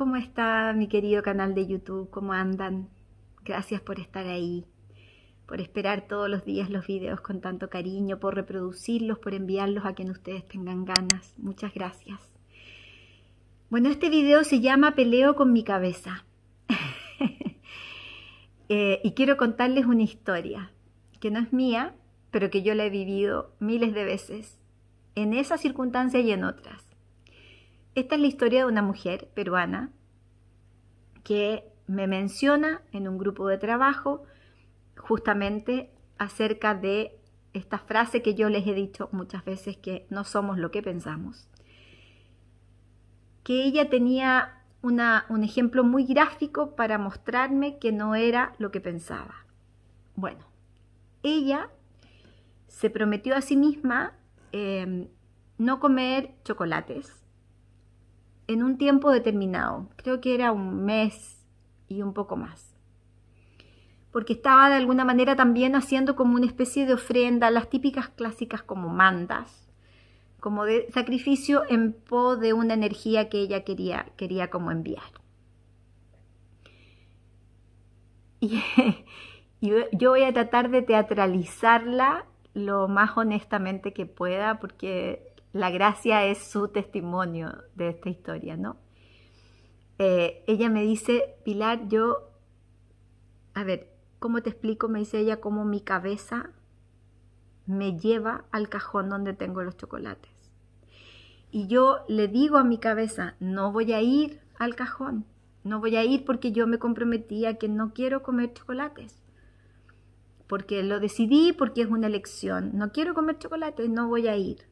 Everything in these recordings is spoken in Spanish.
¿Cómo está mi querido canal de YouTube? ¿Cómo andan? Gracias por estar ahí, por esperar todos los días los videos con tanto cariño, por reproducirlos, por enviarlos a quien ustedes tengan ganas. Muchas gracias. Bueno, este video se llama Peleo con mi cabeza. Eh, y quiero contarles una historia que no es mía, pero que yo la he vivido miles de veces, en esa circunstancia y en otras. Esta es la historia de una mujer peruana que me menciona en un grupo de trabajo justamente acerca de esta frase que yo les he dicho muchas veces que no somos lo que pensamos, que ella tenía un ejemplo muy gráfico para mostrarme que no era lo que pensaba. Bueno, ella se prometió a sí misma eh, no comer chocolates en un tiempo determinado, creo que era un mes y un poco más, porque estaba de alguna manera también haciendo como una especie de ofrenda, las típicas clásicas como mandas, como de sacrificio en pos de una energía que ella quería, quería como enviar. y yo voy a tratar de teatralizarla lo más honestamente que pueda, porque la gracia es su testimonio de esta historia, ¿no? Eh, ella me dice, Pilar, yo, a ver, ¿cómo te explico? Me dice ella cómo mi cabeza me lleva al cajón donde tengo los chocolates. Y yo le digo a mi cabeza, no voy a ir al cajón, no voy a ir porque yo me comprometí a que no quiero comer chocolates. Porque lo decidí, porque es una elección. No quiero comer chocolates, no voy a ir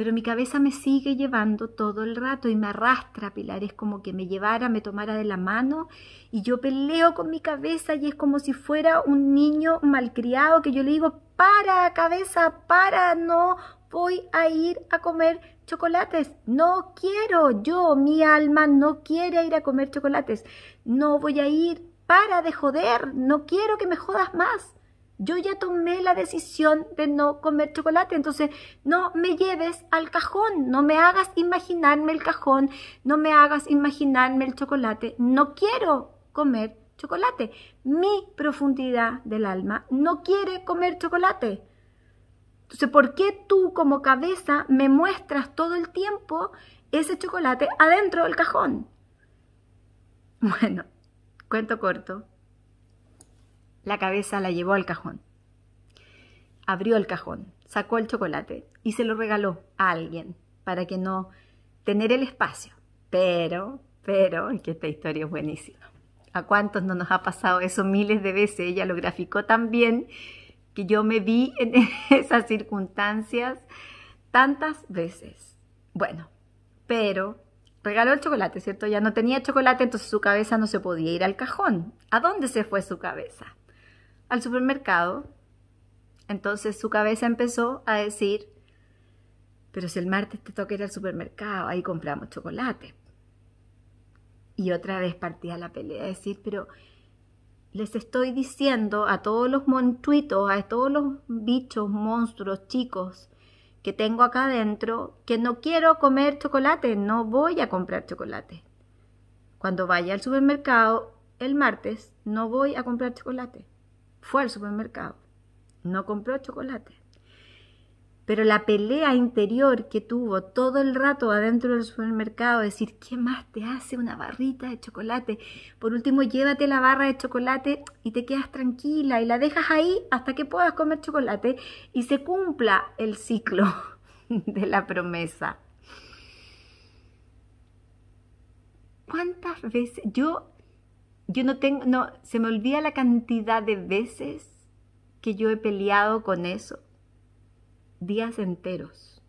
pero mi cabeza me sigue llevando todo el rato y me arrastra Pilar, es como que me llevara, me tomara de la mano y yo peleo con mi cabeza y es como si fuera un niño malcriado que yo le digo, para cabeza, para, no voy a ir a comer chocolates, no quiero, yo, mi alma no quiere ir a comer chocolates, no voy a ir, para de joder, no quiero que me jodas más yo ya tomé la decisión de no comer chocolate, entonces no me lleves al cajón, no me hagas imaginarme el cajón, no me hagas imaginarme el chocolate, no quiero comer chocolate. Mi profundidad del alma no quiere comer chocolate. Entonces, ¿por qué tú como cabeza me muestras todo el tiempo ese chocolate adentro del cajón? Bueno, cuento corto. La cabeza la llevó al cajón. Abrió el cajón, sacó el chocolate y se lo regaló a alguien para que no tener el espacio. Pero, pero, que esta historia es buenísima. ¿A cuántos no nos ha pasado eso miles de veces? Ella lo graficó tan bien que yo me vi en esas circunstancias tantas veces. Bueno, pero regaló el chocolate, ¿cierto? Ya no tenía chocolate, entonces su cabeza no se podía ir al cajón. ¿A dónde se fue su cabeza? al supermercado. Entonces su cabeza empezó a decir, pero si el martes te toca ir al supermercado, ahí compramos chocolate. Y otra vez partía la pelea a decir, pero les estoy diciendo a todos los montuitos, a todos los bichos, monstruos, chicos que tengo acá adentro, que no quiero comer chocolate, no voy a comprar chocolate. Cuando vaya al supermercado el martes, no voy a comprar chocolate fue al supermercado, no compró chocolate. Pero la pelea interior que tuvo todo el rato adentro del supermercado, decir, ¿qué más te hace una barrita de chocolate? Por último, llévate la barra de chocolate y te quedas tranquila y la dejas ahí hasta que puedas comer chocolate y se cumpla el ciclo de la promesa. ¿Cuántas veces yo yo no tengo, se me olvida la cantidad de veces que yo he peleado con eso, días enteros.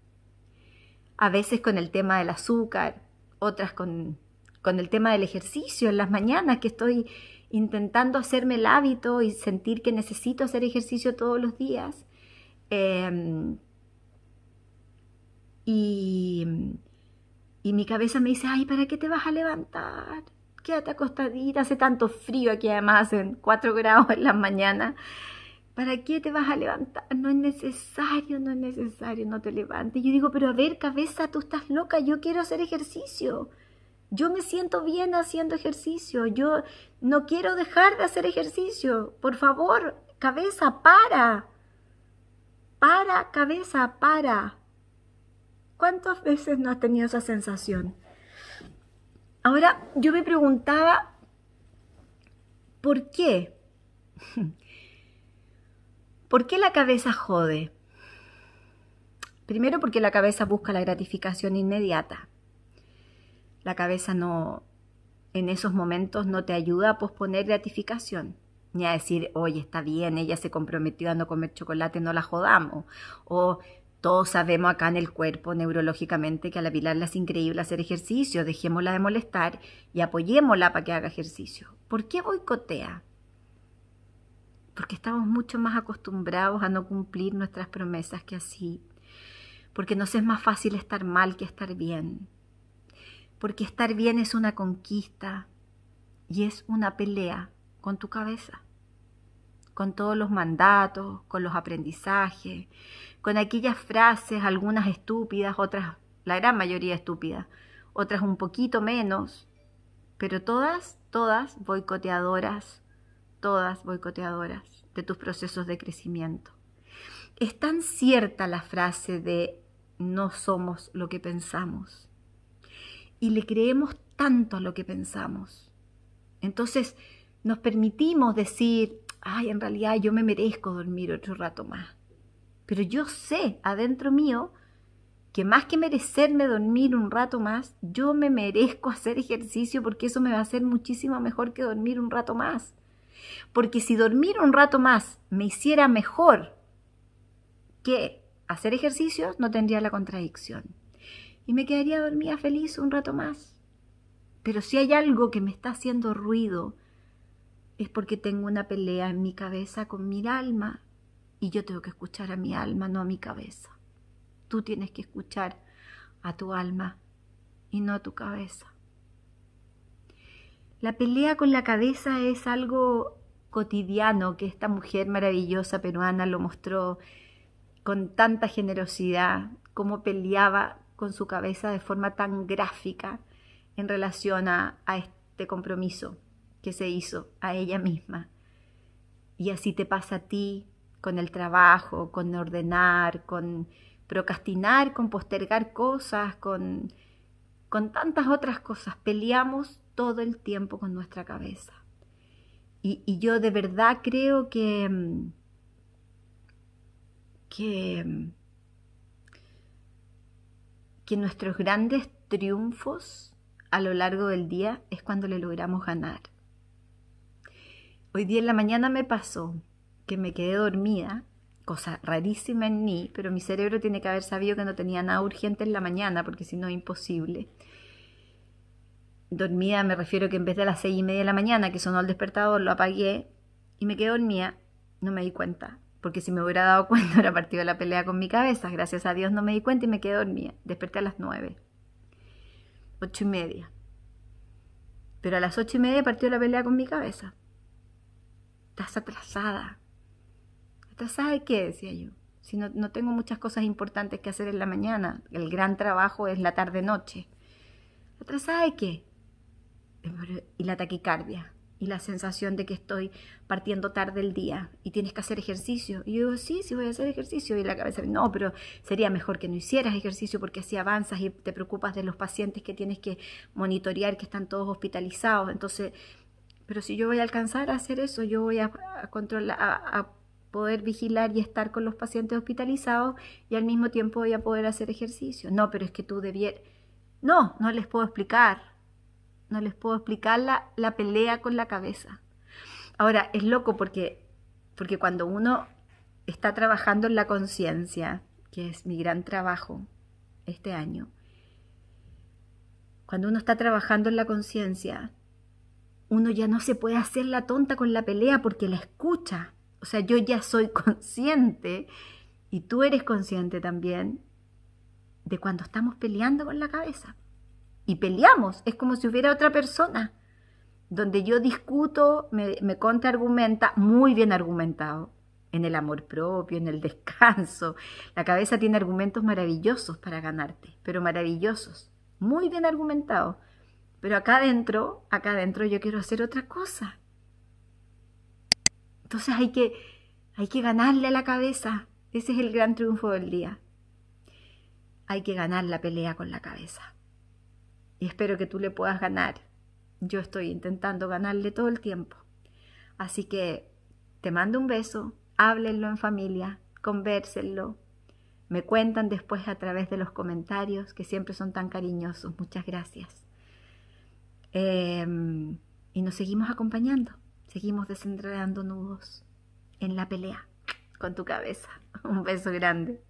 A veces con el tema del azúcar, otras con, el tema del ejercicio en las mañanas, que estoy intentando hacerme el hábito y sentir que necesito hacer ejercicio todos los días. Em, y, y mi cabeza me dice, ay, ¿para qué te vas a levantar? quédate acostadita, hace tanto frío aquí además, hacen 4 grados en la mañana. ¿Para qué te vas a levantar? No es necesario, no es necesario, no te levantes. Yo digo, pero a ver, cabeza, tú estás loca, yo quiero hacer ejercicio. Yo me siento bien haciendo ejercicio, yo no quiero dejar de hacer ejercicio. Por favor, cabeza, para. Para, cabeza, para. ¿Cuántas veces no has tenido esa sensación? Ahora, yo me preguntaba, ¿por qué? ¿Por qué la cabeza jode? Primero porque la cabeza busca la gratificación inmediata. La cabeza no, en esos momentos no te ayuda a posponer gratificación, ni a decir, oye, está bien, ella se comprometió a no comer chocolate, no la jodamos, o todos sabemos acá en el cuerpo neurológicamente que a la Pilar es increíble hacer ejercicio, dejémosla de molestar y apoyémosla para que haga ejercicio. ¿Por qué boicotea? Porque estamos mucho más acostumbrados a no cumplir nuestras promesas que así. Porque nos es más fácil estar mal que estar bien. Porque estar bien es una conquista y es una pelea con tu cabeza con todos los mandatos, con los aprendizajes, con aquellas frases, algunas estúpidas, otras, la gran mayoría estúpidas, otras un poquito menos, pero todas, todas boicoteadoras, todas boicoteadoras de tus procesos de crecimiento. Es tan cierta la frase de no somos lo que pensamos y le creemos tanto a lo que pensamos. Entonces nos permitimos decir, ay, en realidad yo me merezco dormir otro rato más pero yo sé adentro mío que más que merecerme dormir un rato más, yo me merezco hacer ejercicio porque eso me va a hacer muchísimo mejor que dormir un rato más. Porque si dormir un rato más me hiciera mejor que hacer ejercicio, no tendría la contradicción. Y me quedaría dormida feliz un rato más. Pero si hay algo que me está haciendo ruido, es porque tengo una pelea en mi cabeza con mi alma y yo tengo que escuchar a mi alma, no a mi cabeza. Tú tienes que escuchar a tu alma y no a tu cabeza. La pelea con la cabeza es algo cotidiano que esta mujer maravillosa peruana lo mostró con tanta generosidad, cómo peleaba con su cabeza de forma tan gráfica en relación a, a, este compromiso que se hizo a ella misma. Y así te pasa a ti, con el trabajo, con ordenar, con procrastinar, con postergar cosas, con, tantas otras cosas. Peleamos todo el tiempo con nuestra cabeza. Y, yo de verdad creo que, que, que nuestros grandes triunfos a lo largo del día es cuando le logramos ganar. Hoy día en la mañana me pasó que me quedé dormida, cosa rarísima en mí, pero mi cerebro tiene que haber sabido que no tenía nada urgente en la mañana, porque si no, imposible. Dormida me refiero que en vez de las seis y media de la mañana, que sonó el despertador, lo apagué y me quedé dormida, no me di cuenta, porque si me hubiera dado cuenta era partido la pelea con mi cabeza. Gracias a Dios no me di cuenta y me quedé dormida. Desperté a las nueve, ocho y media. Pero a las ocho y media partió la pelea con mi cabeza. Estás atrasada esta, ¿sabe qué? decía yo. Si no, no tengo muchas cosas importantes que hacer en la mañana, el gran trabajo es la tarde-noche. otra, ¿sabe qué? Y la taquicardia, y la sensación de que estoy partiendo tarde el día y tienes que hacer ejercicio. Y yo digo, sí, sí voy a hacer ejercicio. Y la cabeza, no, pero sería mejor que no hicieras ejercicio porque así avanzas y te preocupas de los pacientes que tienes que monitorear, que están todos hospitalizados. Entonces, pero si yo voy a alcanzar a hacer eso, yo voy a, controlar, a poder vigilar y estar con los pacientes hospitalizados y al mismo tiempo voy a poder hacer ejercicio. No, pero es que tú debier No, no les puedo explicar. No les puedo explicar la, la pelea con la cabeza. Ahora, es loco porque, porque cuando uno está trabajando en la conciencia, que es mi gran trabajo este año, cuando uno está trabajando en la conciencia, uno ya no se puede hacer la tonta con la pelea porque la escucha o sea, yo ya soy consciente y tú eres consciente también de cuando estamos peleando con la cabeza. Y peleamos, es como si hubiera otra persona, donde yo discuto, me, contraargumenta, muy bien argumentado, en el amor propio, en el descanso. La cabeza tiene argumentos maravillosos para ganarte, pero maravillosos, muy bien argumentados. Pero acá adentro, acá adentro yo quiero hacer otra cosa. Entonces hay que, hay que ganarle a la cabeza. Ese es el gran triunfo del día. Hay que ganar la pelea con la cabeza. Y espero que tú le puedas ganar. Yo estoy intentando ganarle todo el tiempo. Así que te mando un beso, háblenlo en familia, convérsenlo, Me cuentan después a través de los comentarios, que siempre son tan cariñosos. Muchas gracias. Em, y nos seguimos acompañando. Seguimos desenredando nudos en la pelea con tu cabeza. Un beso grande.